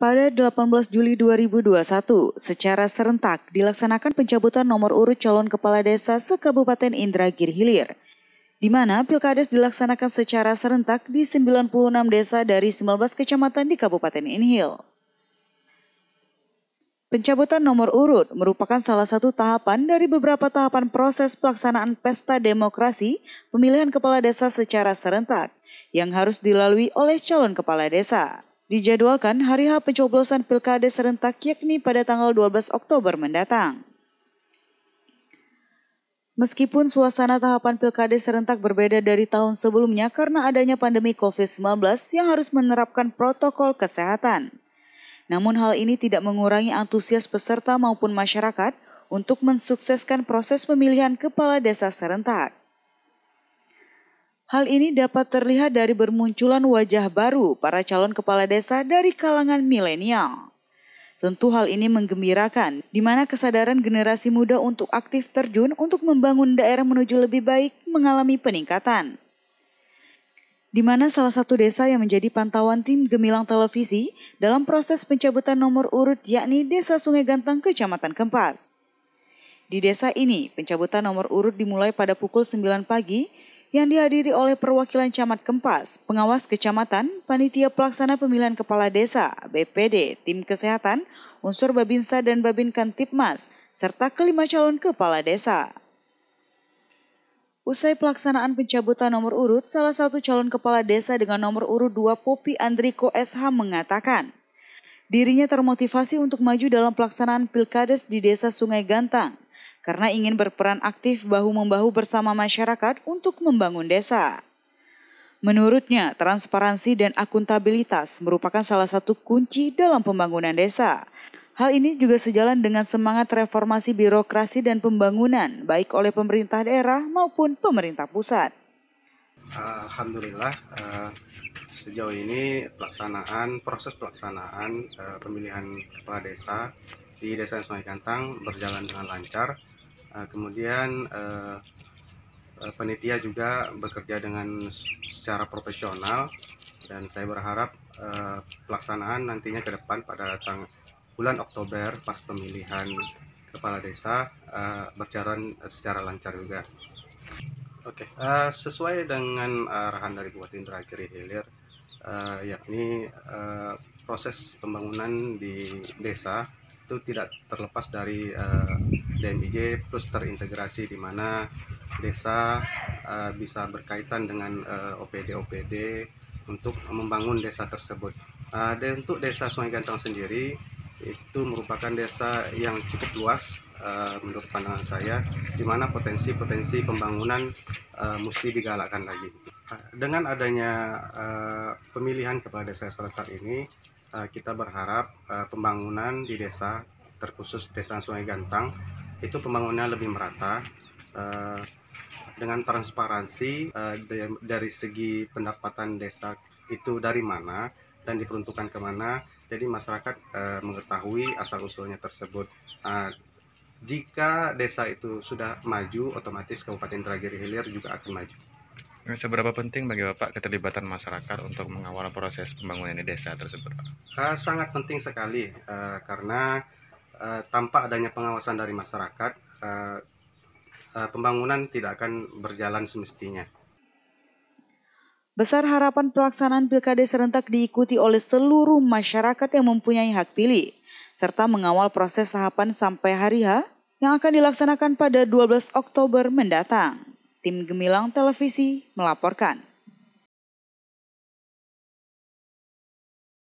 Pada 18 Juli 2021, secara serentak dilaksanakan pencabutan nomor urut calon kepala desa se-Kabupaten Indragiri Hilir, di mana pilkades dilaksanakan secara serentak di 96 desa dari 19 kecamatan di Kabupaten Inhil. Pencabutan nomor urut merupakan salah satu tahapan dari beberapa tahapan proses pelaksanaan pesta demokrasi pemilihan kepala desa secara serentak yang harus dilalui oleh calon kepala desa. Dijadwalkan hari H pencoblosan pilkada serentak yakni pada tanggal 12 Oktober mendatang. Meskipun suasana tahapan pilkada serentak berbeda dari tahun sebelumnya karena adanya pandemi COVID-19 yang harus menerapkan protokol kesehatan. Namun hal ini tidak mengurangi antusias peserta maupun masyarakat untuk mensukseskan proses pemilihan kepala desa serentak. Hal ini dapat terlihat dari bermunculan wajah baru para calon kepala desa dari kalangan milenial. Tentu hal ini menggembirakan, di mana kesadaran generasi muda untuk aktif terjun untuk membangun daerah menuju lebih baik mengalami peningkatan. Di mana salah satu desa yang menjadi pantauan tim Gemilang Televisi dalam proses pencabutan nomor urut yakni Desa Sungai Gantang Kecamatan Kempas. Di desa ini, pencabutan nomor urut dimulai pada pukul 9 pagi yang dihadiri oleh perwakilan camat Kempas, pengawas kecamatan, panitia pelaksana pemilihan kepala desa, BPD, tim kesehatan, unsur Babinsa dan Babin Kantipmas, serta kelima calon kepala desa. Usai pelaksanaan pencabutan nomor urut, salah satu calon kepala desa dengan nomor urut 2 Popi Andriko SH mengatakan, dirinya termotivasi untuk maju dalam pelaksanaan Pilkades di Desa Sungai Gantang karena ingin berperan aktif bahu-membahu bersama masyarakat untuk membangun desa. Menurutnya, transparansi dan akuntabilitas merupakan salah satu kunci dalam pembangunan desa. Hal ini juga sejalan dengan semangat reformasi birokrasi dan pembangunan, baik oleh pemerintah daerah maupun pemerintah pusat. Alhamdulillah, eh, sejauh ini pelaksanaan proses pelaksanaan eh, pemilihan kepala desa di Desa Sungai Kantang berjalan dengan lancar. Eh, kemudian eh, eh, penitia juga bekerja dengan secara profesional dan saya berharap pelaksanaan nantinya ke depan pada tang bulan Oktober pas pemilihan kepala desa berjalan secara lancar juga. Oke, okay. uh, sesuai dengan arahan dari Bupati Indragiri Hilir, uh, yakni uh, proses pembangunan di desa itu tidak terlepas dari uh, eh, DMIJ plus terintegrasi di mana desa uh, bisa berkaitan dengan eh, OPD-OPD uh, untuk membangun desa tersebut. Uh, dan untuk desa Sungai Gantang sendiri itu merupakan desa yang cukup luas uh, menurut pandangan saya, di mana potensi-potensi pembangunan uh, mesti digalakkan lagi. Dengan adanya uh, pemilihan kepada desa serentak ini, Eh, kita berharap eh, pembangunan di desa terkhusus desa Sungai Gantang itu pembangunan lebih merata eh, dengan transparansi dari segi pendapatan desa itu dari mana dan diperuntukkan kemana jadi masyarakat mengetahui asal usulnya tersebut jika desa itu sudah maju otomatis Kabupaten Tragedi Hilir juga akan maju Seberapa penting bagi Bapak keterlibatan masyarakat untuk mengawal proses pembangunan di desa tersebut? Eh, sangat penting sekali eh, karena eh, tanpa adanya pengawasan dari masyarakat, pembangunan tidak akan berjalan semestinya. Besar harapan pelaksanaan pilkada serentak diikuti oleh seluruh masyarakat yang mempunyai hak pilih, serta mengawal proses tahapan sampai hari H yang akan dilaksanakan pada 12 Oktober mendatang. Tim Gemilang Televisi melaporkan.